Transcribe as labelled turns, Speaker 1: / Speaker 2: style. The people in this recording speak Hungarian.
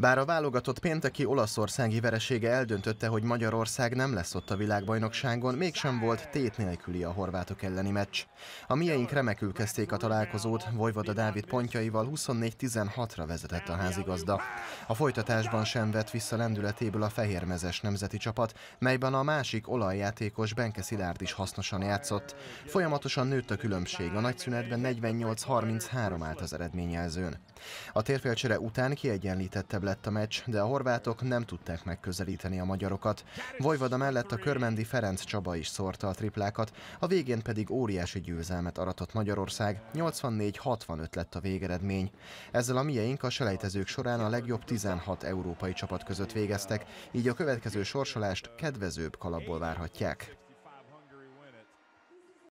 Speaker 1: Bár a válogatott pénteki olaszországi veresége eldöntötte, hogy Magyarország nem lesz ott a világbajnokságon, mégsem volt tét nélküli a horvátok elleni meccs. A mieink remekül kezdték a találkozót, Vojvoda Dávid pontjaival 24-16-ra vezetett a házigazda. A folytatásban sem vett vissza lendületéből a fehérmezes nemzeti csapat, melyben a másik olajjátékos Benke Szilárd is hasznosan játszott. Folyamatosan nőtt a különbség, a nagyszünetben 48-33 állt az eredményjelzőn. A térfélcsere után kiegyenlítette lett a meccs, de a horvátok nem tudták megközelíteni a magyarokat. Vojvoda mellett a körmendi Ferenc Csaba is szórta a triplákat, a végén pedig óriási győzelmet aratott Magyarország, 84-65 lett a végeredmény. Ezzel a mieink a selejtezők során a legjobb 16 európai csapat között végeztek, így a következő sorsolást kedvezőbb kalapból várhatják.